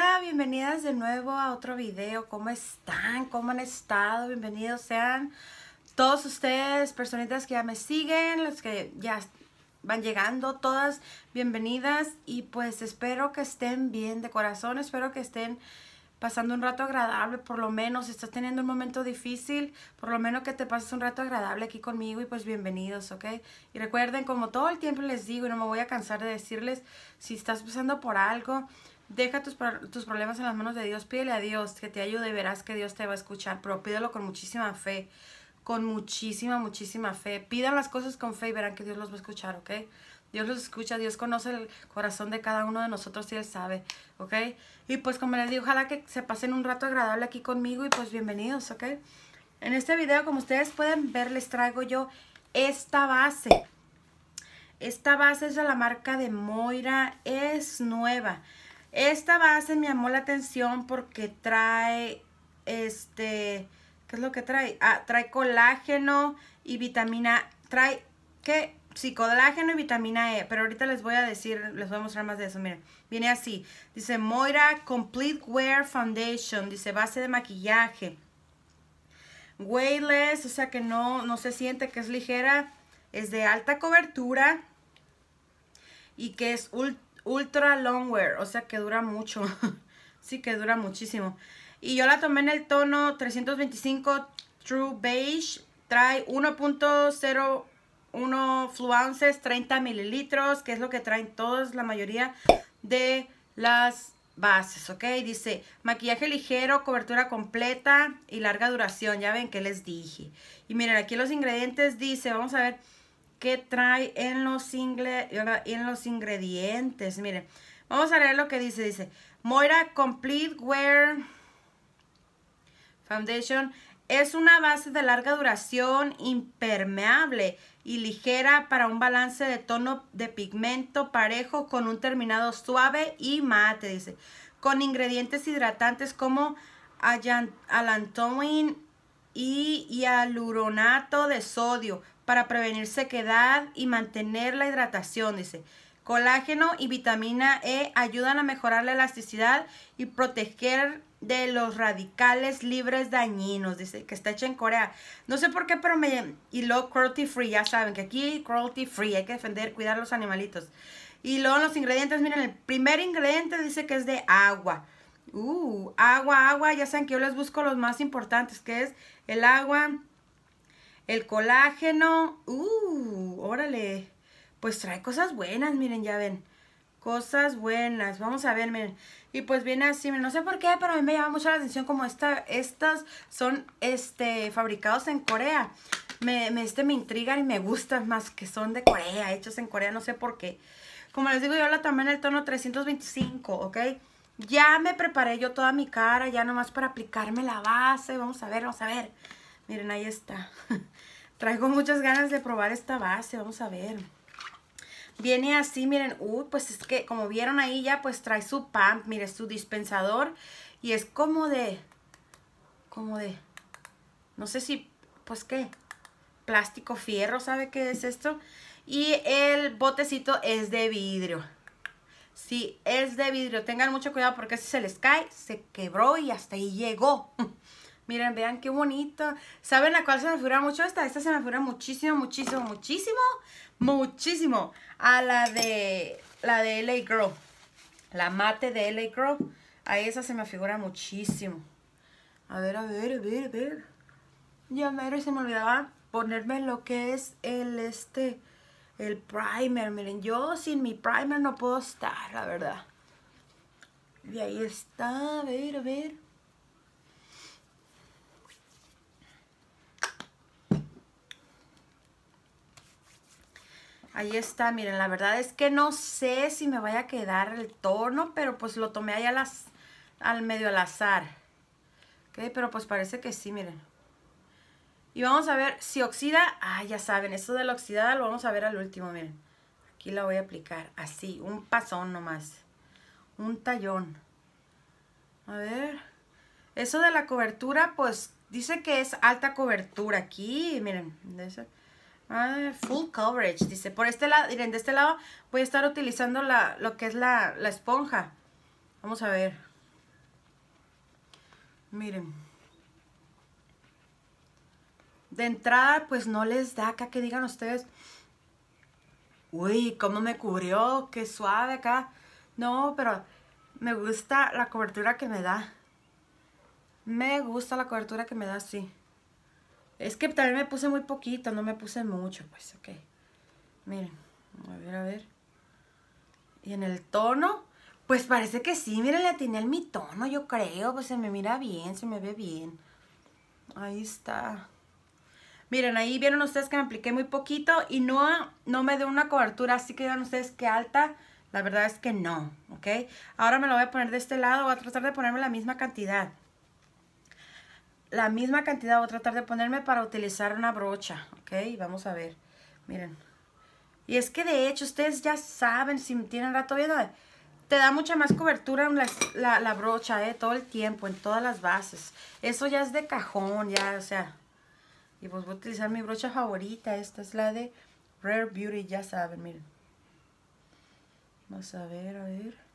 Hola, bienvenidas de nuevo a otro video. ¿Cómo están? ¿Cómo han estado? Bienvenidos sean todos ustedes, personitas que ya me siguen, los que ya van llegando, todas bienvenidas. Y pues espero que estén bien de corazón, espero que estén pasando un rato agradable, por lo menos si estás teniendo un momento difícil, por lo menos que te pases un rato agradable aquí conmigo y pues bienvenidos, ¿ok? Y recuerden, como todo el tiempo les digo y no me voy a cansar de decirles, si estás pasando por algo, Deja tus, problemas en las manos de Dios, pídele a Dios que te ayude verás que Dios te va a escuchar, pero pídelo con muchísima fe, con muchísima, muchísima fe. Pidan las cosas con fe y verán que Dios los va a escuchar, ¿ok? Dios los escucha, Dios conoce el corazón de cada uno de nosotros y Él sabe, ¿ok? Y pues como les digo, ojalá que se pasen un rato agradable aquí conmigo y pues bienvenidos, ¿ok? En este video, como ustedes pueden ver, les traigo yo esta base. Esta base es de la marca de Moira, es nueva. Esta base me llamó la atención porque trae, este, ¿qué es lo que trae? Ah, trae colágeno y vitamina, trae, ¿qué? Sí, colágeno y vitamina E, pero ahorita les voy a decir, les voy a mostrar más de eso, mira viene así, dice Moira Complete Wear Foundation, dice base de maquillaje, weightless, o sea que no, no se siente que es ligera, es de alta cobertura y que es ultra ultra long wear, o sea que dura mucho, sí que dura muchísimo. Y yo la tomé en el tono 325 True Beige, trae 1.01 fluances, 30 mililitros, que es lo que traen todos, la mayoría de las bases, ¿ok? Dice, maquillaje ligero, cobertura completa y larga duración, ya ven que les dije. Y miren, aquí los ingredientes dice, vamos a ver que trae en los, en los ingredientes. Miren, vamos a leer lo que dice. Dice, Moira Complete Wear Foundation es una base de larga duración, impermeable y ligera para un balance de tono de pigmento parejo con un terminado suave y mate, dice. Con ingredientes hidratantes como allantoin y hialuronato de sodio para prevenir sequedad y mantener la hidratación, dice. Colágeno y vitamina E ayudan a mejorar la elasticidad y proteger de los radicales libres dañinos, dice, que está hecha en Corea. No sé por qué, pero me... Y luego cruelty free, ya saben que aquí cruelty free, hay que defender, cuidar los animalitos. Y luego los ingredientes, miren, el primer ingrediente dice que es de agua. Uh, agua, agua, ya saben que yo les busco los más importantes, que es el agua, el colágeno. ¡Uh! Órale. Pues trae cosas buenas, miren, ya ven. Cosas buenas. Vamos a ver, miren. Y pues viene así, no sé por qué, pero a mí me llama mucho la atención como esta, estas son este, fabricados en Corea. Me, este, me intriga y me gustan más que son de Corea, hechos en Corea, no sé por qué. Como les digo, yo habla también el tono 325, ¿ok? Ya me preparé yo toda mi cara, ya nomás para aplicarme la base. Vamos a ver, vamos a ver. Miren, ahí está. Traigo muchas ganas de probar esta base, vamos a ver. Viene así, miren, uy, pues es que como vieron ahí ya, pues trae su pump, Miren, su dispensador. Y es como de, como de, no sé si, pues qué, plástico fierro, ¿sabe qué es esto? Y el botecito es de vidrio. Sí, es de vidrio. Tengan mucho cuidado porque si se les cae, se quebró y hasta ahí llegó. Miren, vean qué bonito. ¿Saben a cuál se me figura mucho esta? Esta se me figura muchísimo, muchísimo, muchísimo, muchísimo. A la de, la de LA Girl. La mate de LA Girl. A esa se me figura muchísimo. A ver, a ver, a ver, a ver. Ya se me olvidaba ponerme lo que es el este, el primer. Miren, yo sin mi primer no puedo estar, la verdad. Y ahí está, a ver, a ver. Ahí está, miren, la verdad es que no sé si me vaya a quedar el tono, pero pues lo tomé ahí al medio al azar. Ok, pero pues parece que sí, miren. Y vamos a ver si oxida. Ah, ya saben, eso de la oxidada lo vamos a ver al último, miren. Aquí la voy a aplicar, así, un pasón nomás. Un tallón. A ver. Eso de la cobertura, pues dice que es alta cobertura aquí, miren. Ah, full coverage, dice. Por este lado, miren, de este lado voy a estar utilizando la, lo que es la, la esponja. Vamos a ver. Miren. De entrada, pues no les da acá que digan ustedes. Uy, cómo me cubrió, qué suave acá. No, pero me gusta la cobertura que me da. Me gusta la cobertura que me da, sí. Es que también me puse muy poquito, no me puse mucho, pues, ok. Miren, a ver, a ver. Y en el tono, pues parece que sí, miren, le atiné mi tono, yo creo, pues se me mira bien, se me ve bien. Ahí está. Miren, ahí vieron ustedes que me apliqué muy poquito y no, no me dio una cobertura, así que vean ustedes qué alta, la verdad es que no, ¿ok? Ahora me lo voy a poner de este lado, voy a tratar de ponerme la misma cantidad la misma cantidad, voy a tratar de ponerme para utilizar una brocha, ¿ok? Vamos a ver, miren. Y es que de hecho, ustedes ya saben, si tienen rato viendo, te da mucha más cobertura la, la, brocha, ¿eh? Todo el tiempo, en todas las bases. Eso ya es de cajón, ya, o sea. Y pues voy a utilizar mi brocha favorita, esta es la de Rare Beauty, ya saben, miren. Vamos a ver, a ver.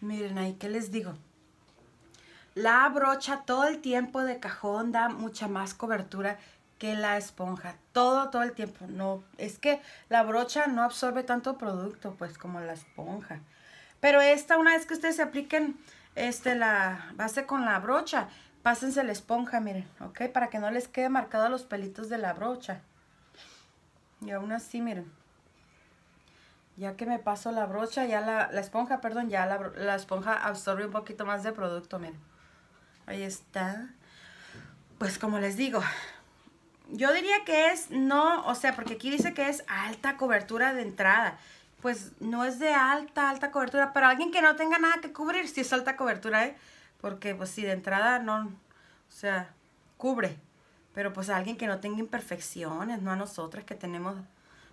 Miren ahí, ¿qué les digo? La brocha todo el tiempo de cajón da mucha más cobertura que la esponja. Todo, todo el tiempo. No, es que la brocha no absorbe tanto producto, pues, como la esponja. Pero esta, una vez que ustedes se apliquen este, la base con la brocha, pásense la esponja, miren, ¿ok? Para que no les quede marcado los pelitos de la brocha. Y aún así, miren. Ya que me paso la brocha, ya la, la esponja, perdón, ya la, la, esponja absorbe un poquito más de producto, miren. Ahí está. Pues como les digo, yo diría que es no, o sea, porque aquí dice que es alta cobertura de entrada. Pues no es de alta, alta cobertura. Para alguien que no tenga nada que cubrir, si es alta cobertura, ¿eh? Porque pues sí, de entrada no, o sea, cubre. Pero pues a alguien que no tenga imperfecciones, no a nosotras que tenemos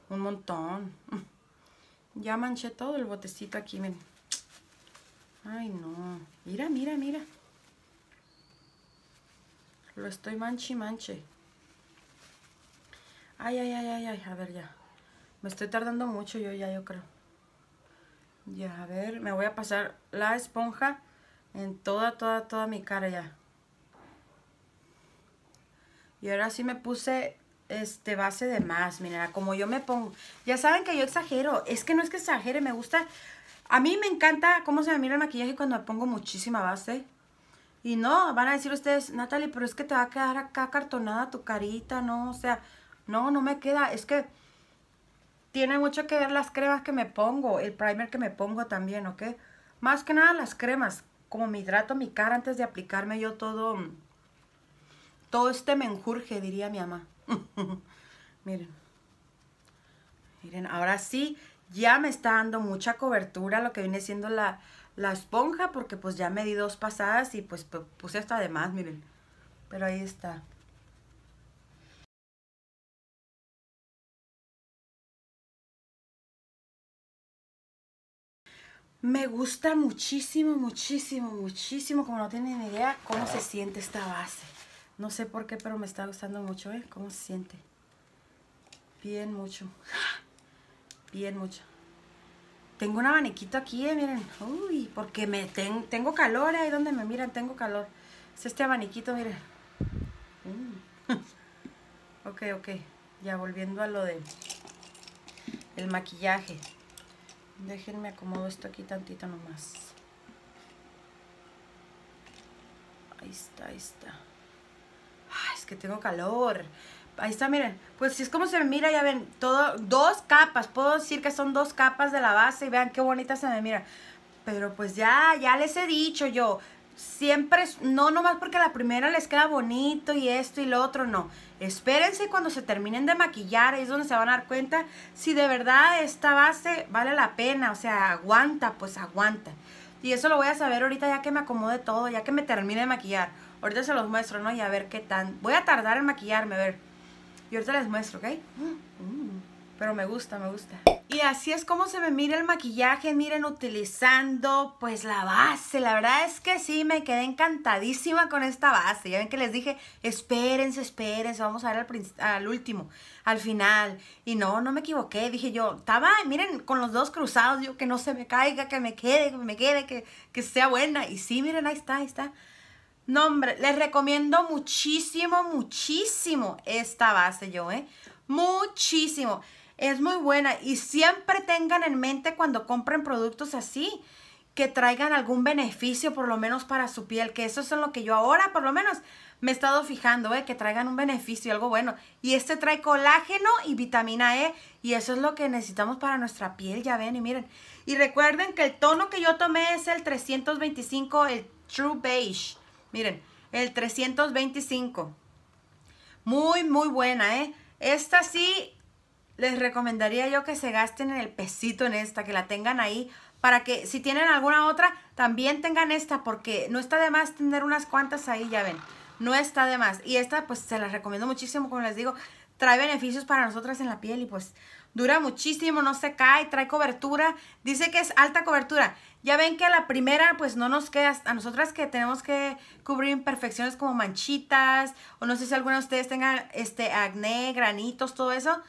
un montón. Ya manché todo el botecito aquí, miren. Ay, no. Mira, mira, mira. Lo estoy manche manche. Ay, ay, ay, ay, ay. A ver, ya. Me estoy tardando mucho yo ya, yo creo. Ya, a ver. Me voy a pasar la esponja en toda, toda, toda mi cara ya. Y ahora sí me puse este base de más, mira, como yo me pongo. Ya saben que yo exagero, es que no es que exagere, me gusta. A mí me encanta cómo se me mira el maquillaje cuando me pongo muchísima base. Y no, van a decir ustedes, Natalie, pero es que te va a quedar acá cartonada tu carita, ¿no? O sea, no, no me queda. Es que tiene mucho que ver las cremas que me pongo, el primer que me pongo también, ¿ok? Más que nada las cremas, como me hidrato mi cara antes de aplicarme yo todo, todo este menjurje, diría mi mamá. Miren. Miren, ahora sí, ya me está dando mucha cobertura lo que viene siendo la, la esponja, porque pues ya me di dos pasadas y pues puse esto además, miren. Pero ahí está. Me gusta muchísimo, muchísimo, muchísimo, como no tienen idea, cómo se siente esta base. No sé por qué, pero me está gustando mucho, ¿eh? ¿Cómo se siente? Bien mucho. Bien mucho. Tengo un abaniquito aquí, ¿eh? Miren. Uy, porque me tengo calor. ¿eh? Ahí donde me miran, tengo calor. Es este abaniquito, miren. ok, ok. Ya volviendo a lo de el maquillaje. Déjenme acomodo esto aquí tantito nomás. Ahí está, ahí está que tengo calor. Ahí está, miren. Pues si es como se me mira, ya ven, todo, dos capas. Puedo decir que son dos capas de la base y vean qué bonita se me mira. Pero pues ya, ya les he dicho yo, siempre, no nomás porque la primera les queda bonito y esto y lo otro, no. Espérense cuando se terminen de maquillar, ahí es donde se van a dar cuenta si de verdad esta base vale la pena, o sea, aguanta, pues aguanta. Y eso lo voy a saber ahorita ya que me acomode todo, ya que me termine de maquillar. Ahorita se los muestro, ¿no? Y a ver qué tan... Voy a tardar en maquillarme, a ver. Y ahorita les muestro, ¿ok? Mm. pero me gusta, me gusta. Y así es como se me mira el maquillaje, miren, utilizando pues la base. La verdad es que sí, me quedé encantadísima con esta base. Ya ven que les dije, espérense, espérense, vamos a ver al, último, al final. Y no, no me equivoqué, dije yo, estaba, miren, con los dos cruzados, yo que no se me caiga, que me quede, que me quede, que, que sea buena. Y sí, miren, ahí está, ahí está. No, hombre, les recomiendo muchísimo, muchísimo esta base yo, ¿eh? Muchísimo. Es muy buena y siempre tengan en mente cuando compren productos así que traigan algún beneficio por lo menos para su piel, que eso es en lo que yo ahora por lo menos me he estado fijando, ¿eh? que traigan un beneficio, algo bueno. Y este trae colágeno y vitamina E y eso es lo que necesitamos para nuestra piel, ya ven y miren. Y recuerden que el tono que yo tomé es el 325, el True Beige. Miren, el 325. Muy, muy buena, ¿eh? Esta sí les recomendaría yo que se gasten en el pesito en esta, que la tengan ahí, para que si tienen alguna otra, también tengan esta, porque no está de más tener unas cuantas ahí, ya ven. No está de más. Y esta, pues, se las recomiendo muchísimo, como les digo, trae beneficios para nosotras en la piel y pues Dura muchísimo, no se cae, trae cobertura. Dice que es alta cobertura. Ya ven que a la primera, pues no nos queda, a nosotras que tenemos que cubrir imperfecciones como manchitas, o no sé si algunos de ustedes tenga este, acné, granitos, todo eso,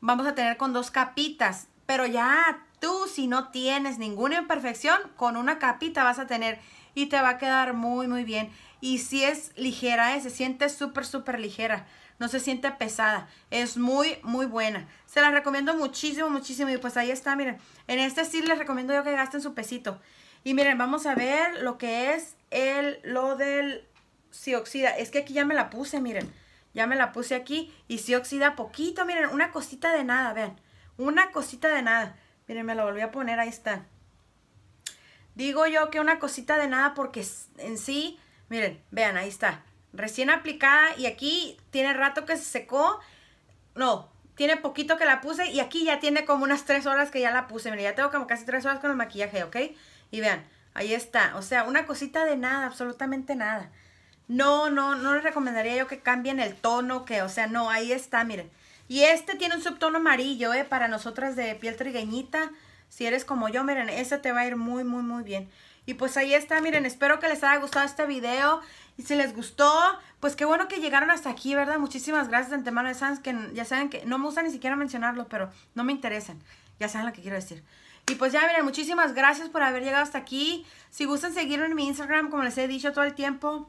vamos a tener con dos capitas. Pero ya tú, si no tienes ninguna imperfección, con una capita vas a tener y te va a quedar muy, muy bien. Y si es ligera, eh, se siente súper, súper ligera. No se siente pesada. Es muy, muy buena. Se la recomiendo muchísimo, muchísimo. Y pues ahí está, miren. En este sí les recomiendo yo que gasten su pesito. Y miren, vamos a ver lo que es el, lo del si oxida. Es que aquí ya me la puse, miren. Ya me la puse aquí y si oxida poquito, miren, una cosita de nada, vean. Una cosita de nada. Miren, me la volví a poner, ahí está. Digo yo que una cosita de nada porque en sí Miren, vean, ahí está. Recién aplicada y aquí tiene rato que se secó. No, tiene poquito que la puse y aquí ya tiene como unas tres horas que ya la puse. Miren, ya tengo como casi tres horas con el maquillaje, ¿ok? Y vean, ahí está. O sea, una cosita de nada, absolutamente nada. No, no, no les recomendaría yo que cambien el tono, que, o sea, no, ahí está, miren. Y este tiene un subtono amarillo, ¿eh? Para nosotras de piel trigueñita. Si eres como yo, miren, ese te va a ir muy, muy, muy bien. Y pues ahí está, miren, espero que les haya gustado este video. Y si les gustó, pues qué bueno que llegaron hasta aquí, ¿verdad? Muchísimas gracias de antemano. de saben que, ya saben que no me gusta ni siquiera mencionarlo, pero no me interesan. Ya saben lo que quiero decir. Y pues ya, miren, muchísimas gracias por haber llegado hasta aquí. Si gustan seguirme en mi Instagram, como les he dicho todo el tiempo,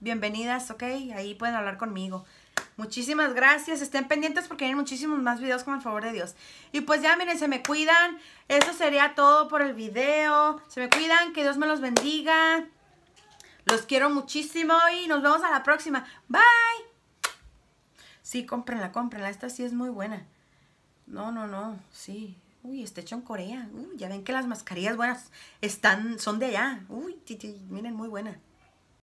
bienvenidas, ¿ok? Ahí pueden hablar conmigo. Muchísimas gracias. Estén pendientes porque vienen muchísimos más videos con el favor de Dios. Y pues ya, miren, se me cuidan. Eso sería todo por el video. Se me cuidan. Que Dios me los bendiga. Los quiero muchísimo y nos vemos a la próxima. Bye. Sí, cómprenla, cómprenla. Esta sí es muy buena. No, no, no. Sí. Uy, está hecho en Corea. Uy, ya ven que las mascarillas buenas están, son de allá. Uy, miren, muy buena.